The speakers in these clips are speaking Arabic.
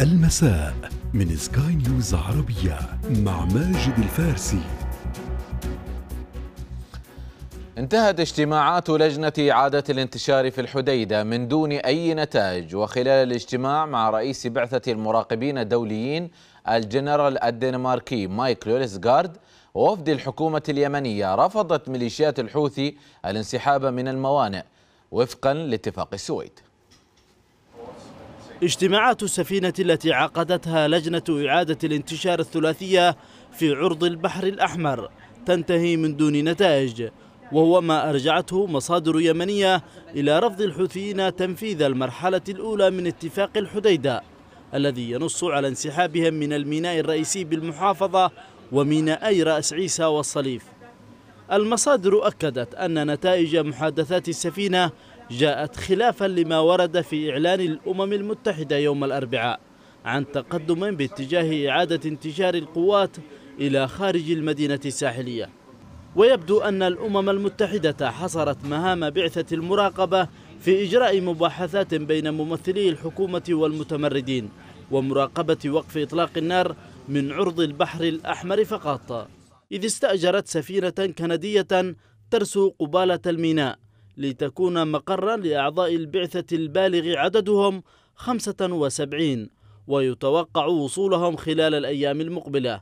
المساء من سكاي نيوز عربية مع ماجد الفارسي انتهت اجتماعات لجنة إعادة الانتشار في الحديدة من دون أي نتائج وخلال الاجتماع مع رئيس بعثة المراقبين الدوليين الجنرال الدنماركي مايكل لوليسغارد ووفد الحكومة اليمنية رفضت ميليشيات الحوثي الانسحاب من الموانئ وفقا لاتفاق السويد اجتماعات السفينة التي عقدتها لجنة إعادة الانتشار الثلاثية في عرض البحر الأحمر تنتهي من دون نتائج وهو ما أرجعته مصادر يمنية إلى رفض الحوثيين تنفيذ المرحلة الأولى من اتفاق الحديدة الذي ينص على انسحابهم من الميناء الرئيسي بالمحافظة ومينائي رأس عيسى والصليف المصادر أكدت أن نتائج محادثات السفينة جاءت خلافا لما ورد في إعلان الأمم المتحدة يوم الأربعاء عن تقدم باتجاه إعادة انتشار القوات إلى خارج المدينة الساحلية ويبدو أن الأمم المتحدة حصرت مهام بعثة المراقبة في إجراء مباحثات بين ممثلي الحكومة والمتمردين ومراقبة وقف إطلاق النار من عرض البحر الأحمر فقط إذ استأجرت سفينة كندية ترسو قبالة الميناء لتكون مقرا لأعضاء البعثة البالغ عددهم 75 ويتوقع وصولهم خلال الأيام المقبلة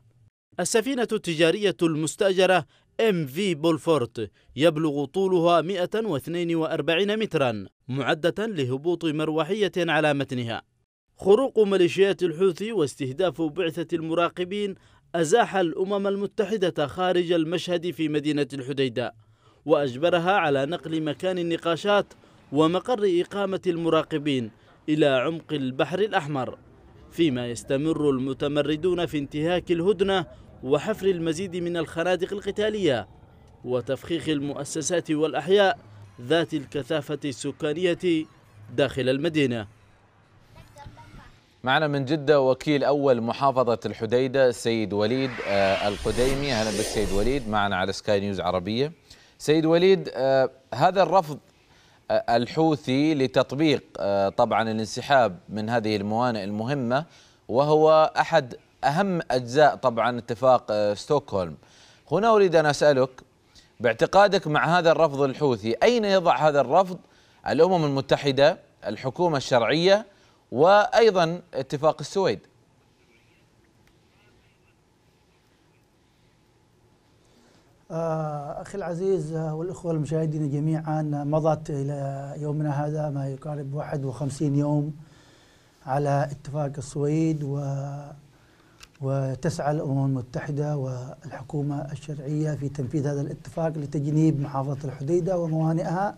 السفينة التجارية المستأجرة ام في بولفورت يبلغ طولها 142 مترا معدة لهبوط مروحية على متنها خروق ميليشيات الحوثي واستهداف بعثة المراقبين أزاح الأمم المتحدة خارج المشهد في مدينة الحديدة وأجبرها على نقل مكان النقاشات ومقر إقامة المراقبين إلى عمق البحر الأحمر فيما يستمر المتمردون في انتهاك الهدنة وحفر المزيد من الخنادق القتالية وتفخيخ المؤسسات والأحياء ذات الكثافة السكانية داخل المدينة معنا من جدة وكيل أول محافظة الحديدة سيد وليد آه، القديمي أهلا بك سيد وليد معنا على سكاي نيوز عربية سيد وليد آه، هذا الرفض آه، الحوثي لتطبيق آه، طبعا الانسحاب من هذه الموانئ المهمة وهو أحد أهم أجزاء طبعا اتفاق ستوكهولم هنا أريد أن أسألك باعتقادك مع هذا الرفض الحوثي أين يضع هذا الرفض الأمم المتحدة الحكومة الشرعية وأيضا اتفاق السويد آه، أخي العزيز آه، والإخوة المشاهدين جميعا آه، مضت إلى يومنا هذا ما يقارب 51 يوم على اتفاق السويد و وتسعى الأمم المتحدة والحكومة الشرعية في تنفيذ هذا الاتفاق لتجنيب محافظة الحديدة وموانئها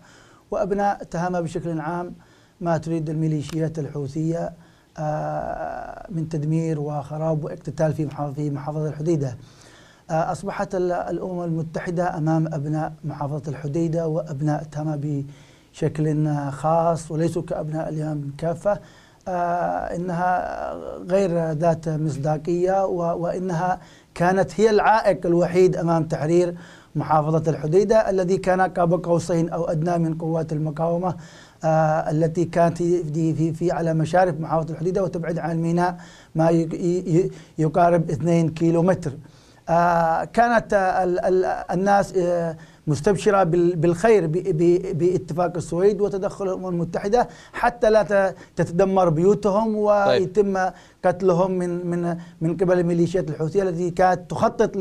وأبناء تهامة بشكل عام ما تريد الميليشيات الحوثية من تدمير وخراب واقتتال في محافظة الحديدة آه، أصبحت الأمم المتحدة أمام أبناء محافظة الحديدة وأبناء تاما بشكل خاص وليسوا كأبناء اليمن كافة آه، إنها غير ذات مصداقية وإنها كانت هي العائق الوحيد أمام تحرير محافظة الحديدة الذي كان قاب قوسين أو أدنى من قوات المقاومة آه، التي كانت في, في, في على مشارف محافظة الحديدة وتبعد عن ميناء ما يقارب 2 كيلومتر آه، كانت آه، الناس آه، مستبشرة بالخير باتفاق السويد وتدخل الأمم المتحدة حتى لا تتدمر بيوتهم طيب. ويتم قتلهم من من من قبل الميليشيات الحوثية التي كانت تخطط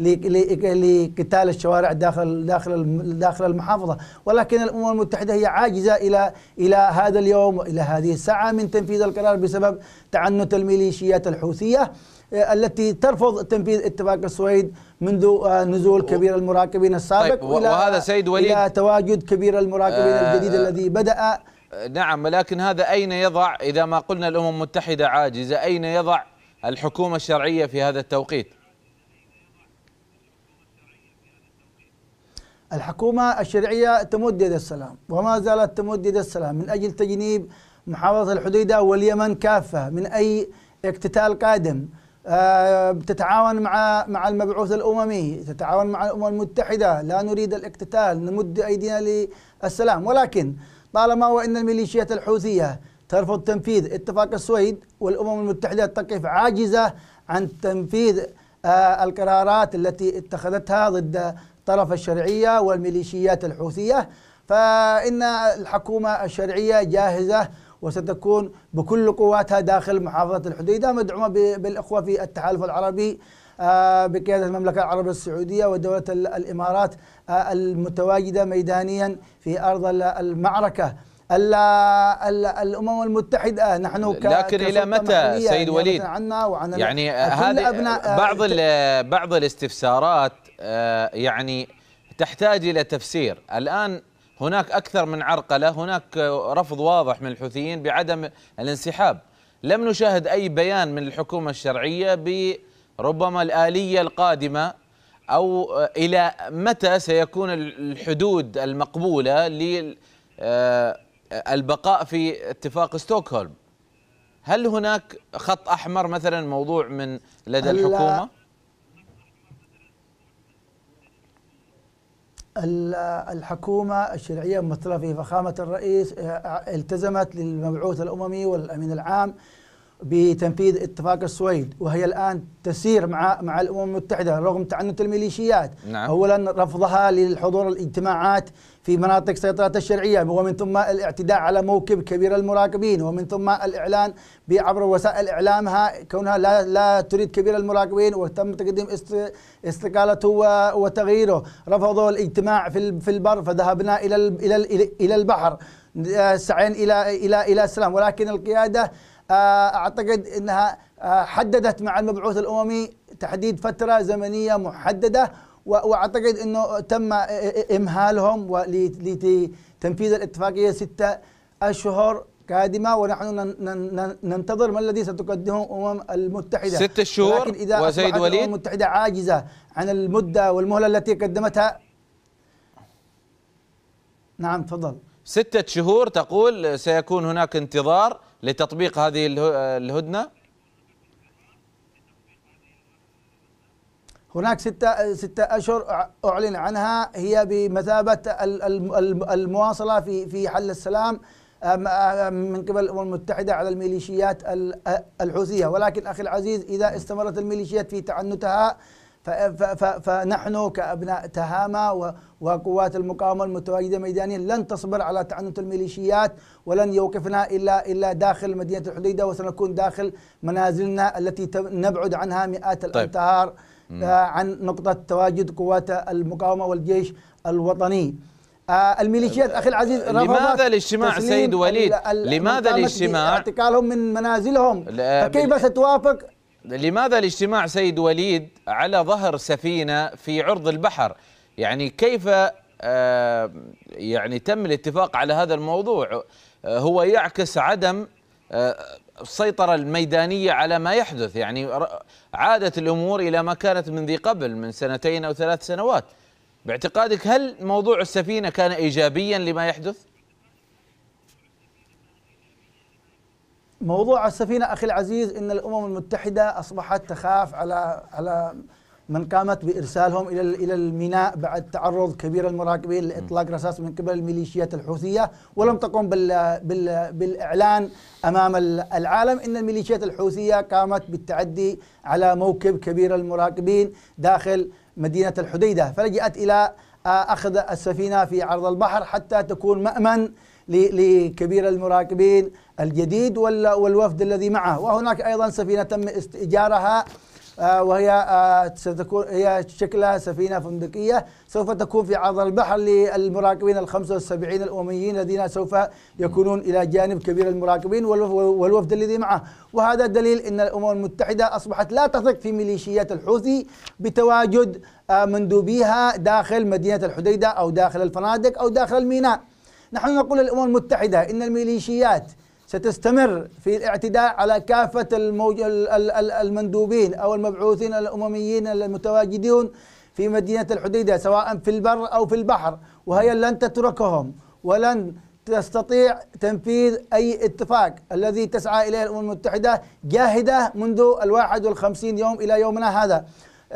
لقتال الشوارع داخل داخل داخل المحافظة ولكن الأمم المتحدة هي عاجزة إلى إلى هذا اليوم وإلى هذه الساعة من تنفيذ القرار بسبب تعنت الميليشيات الحوثية التي ترفض تنفيذ اتفاق السويد منذ آه، نزول كبير المراقبين السابق طيب وهذا سيد وليد الى تواجد كبير المراقبين آه الجديد الذي بدا آه، نعم لكن هذا اين يضع اذا ما قلنا الامم المتحده عاجزه اين يضع الحكومه الشرعيه في هذا التوقيت؟ الحكومة الشرعية تمد يد السلام وما زالت تمد يد السلام من أجل تجنيب محافظة الحديدة واليمن كافة من أي اقتتال قادم آه، تتعاون مع مع المبعوث الاممي، تتعاون مع الامم المتحده، لا نريد الاقتتال، نمد ايدينا للسلام، ولكن طالما وان الميليشيات الحوثيه ترفض تنفيذ اتفاق السويد والامم المتحده تقف عاجزه عن تنفيذ آه، القرارات التي اتخذتها ضد طرف الشرعيه والميليشيات الحوثيه، فان الحكومه الشرعيه جاهزه وستكون بكل قواتها داخل محافظة الحديدة مدعومة بالإخوة في التحالف العربي آه، بقيادة المملكة العربية السعودية ودولة الإمارات آه، المتواجدة ميدانيا في أرض المعركة الامم المتحده نحن لكن الى متى يعني سيد وليد عنا وعن يعني هذه بعض بعض الاستفسارات آه، يعني تحتاج الى تفسير الان هناك أكثر من عرقلة هناك رفض واضح من الحوثيين بعدم الانسحاب لم نشاهد أي بيان من الحكومة الشرعية بربما الآلية القادمة أو إلى متى سيكون الحدود المقبولة للبقاء آه، في اتفاق ستوكهولم هل هناك خط أحمر مثلا موضوع من لدى الحكومة؟ الحكومة الشرعية ممثلة في فخامة الرئيس آه، التزمت للمبعوث الأممي والأمين العام بتنفيذ اتفاق السويد وهي الان تسير مع مع الامم المتحده رغم تعنت الميليشيات نعم. اولا رفضها للحضور الاجتماعات في مناطق سيطرة الشرعيه ومن ثم الاعتداء على موكب كبير المراقبين ومن ثم الاعلان عبر وسائل اعلامها كونها لا لا تريد كبير المراقبين وتم تقديم استقالته وتغييره رفضوا الاجتماع في في البر فذهبنا الى الى الى البحر آه، سعيا الى الى الى السلام ولكن القياده آه، اعتقد انها آه، حددت مع المبعوث الاممي تحديد فتره زمنيه محدده واعتقد انه تم امهالهم لتنفيذ الاتفاقيه سته اشهر قادمه ونحن ننتظر ما الذي ستقدمه الامم المتحده ست شهور لكن اذا وزيد وليد الامم المتحده عاجزه عن المده والمهله التي قدمتها نعم تفضل ستة شهور تقول سيكون هناك انتظار لتطبيق هذه الهدنه هناك ستة, ستة أشهر أعلن عنها هي بمثابة المواصلة في في حل السلام من قبل الأمم المتحدة على الميليشيات الحوثية ولكن أخي العزيز إذا استمرت الميليشيات في تعنتها فنحن كأبناء تهامة وقوات المقاومة المتواجدة ميدانيا لن تصبر على تعنت الميليشيات ولن يوقفنا إلا إلا داخل مدينة الحديدة وسنكون داخل منازلنا التي نبعد عنها مئات طيب. الأمتار طيب. عن نقطة تواجد قوات المقاومة والجيش الوطني آه الميليشيات اخي العزيز لماذا الاجتماع سيد وليد لماذا الاجتماع اعتقالهم من منازلهم فكيف ستوافق لماذا الاجتماع سيد وليد على ظهر سفينة في عرض البحر يعني كيف آه، يعني تم الاتفاق على هذا الموضوع آه، هو يعكس عدم آه، السيطرة الميدانية على ما يحدث يعني عادت الأمور إلى ما كانت من ذي قبل من سنتين أو ثلاث سنوات باعتقادك هل موضوع السفينة كان إيجابيا لما يحدث؟ موضوع السفينة أخي العزيز إن الأمم المتحدة أصبحت تخاف على على من قامت بإرسالهم إلى إلى الميناء بعد تعرض كبير المراقبين لإطلاق رصاص من قبل الميليشيات الحوثية ولم تقم بال بال بالإعلان أمام العالم إن الميليشيات الحوثية قامت بالتعدي على موكب كبير المراقبين داخل مدينة الحديدة فلجأت إلى آه، أخذ السفينة في عرض البحر حتى تكون مأمن لكبير المراقبين الجديد والوفد الذي معه وهناك أيضا سفينة تم استئجارها آه، وهي آه، ستكون هي شكلها سفينة فندقية سوف تكون في عرض البحر للمراقبين ال 75 الأمميين الذين سوف يكونون إلى جانب كبير المراقبين والوفد الذي معه وهذا دليل أن الأمم المتحدة أصبحت لا تثق في ميليشيات الحوثي بتواجد آه، مندوبيها داخل مدينة الحديدة أو داخل الفنادق أو داخل الميناء نحن نقول للأمم المتحدة إن الميليشيات ستستمر في الاعتداء على كافة الموج... المندوبين أو المبعوثين الأمميين المتواجدون في مدينة الحديدة سواء في البر أو في البحر وهي لن تتركهم ولن تستطيع تنفيذ أي اتفاق الذي تسعى إليه الأمم المتحدة جاهدة منذ الواحد والخمسين يوم إلى يومنا هذا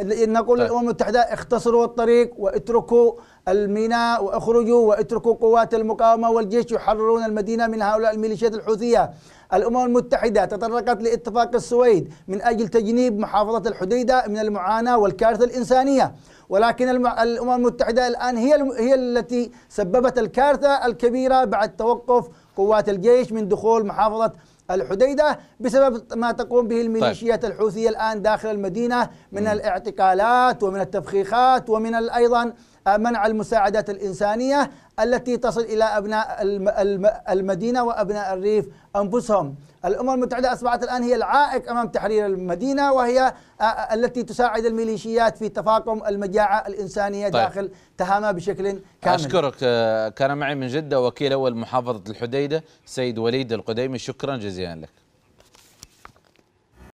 نقول طيب. للامم المتحده اختصروا الطريق واتركوا الميناء واخرجوا واتركوا قوات المقاومه والجيش يحررون المدينه من هؤلاء الميليشيات الحوثيه. الامم المتحده تطرقت لاتفاق السويد من اجل تجنيب محافظه الحديده من المعاناه والكارثه الانسانيه. ولكن الامم المتحده الان هي هي التي سببت الكارثه الكبيره بعد توقف قوات الجيش من دخول محافظه الحديدة بسبب ما تقوم به الميليشيات طيب. الحوثية الآن داخل المدينة من م. الاعتقالات ومن التفخيخات ومن أيضا منع المساعدات الإنسانية التي تصل إلى أبناء المدينة وأبناء الريف أنفسهم الأمم المتحدة أصبحت الآن هي العائق أمام تحرير المدينة وهي التي تساعد الميليشيات في تفاقم المجاعة الإنسانية طيب. داخل تهامة بشكل كامل أشكرك كان معي من جدة وكيل أول محافظة الحديدة سيد وليد القديمي شكرا جزيلا لك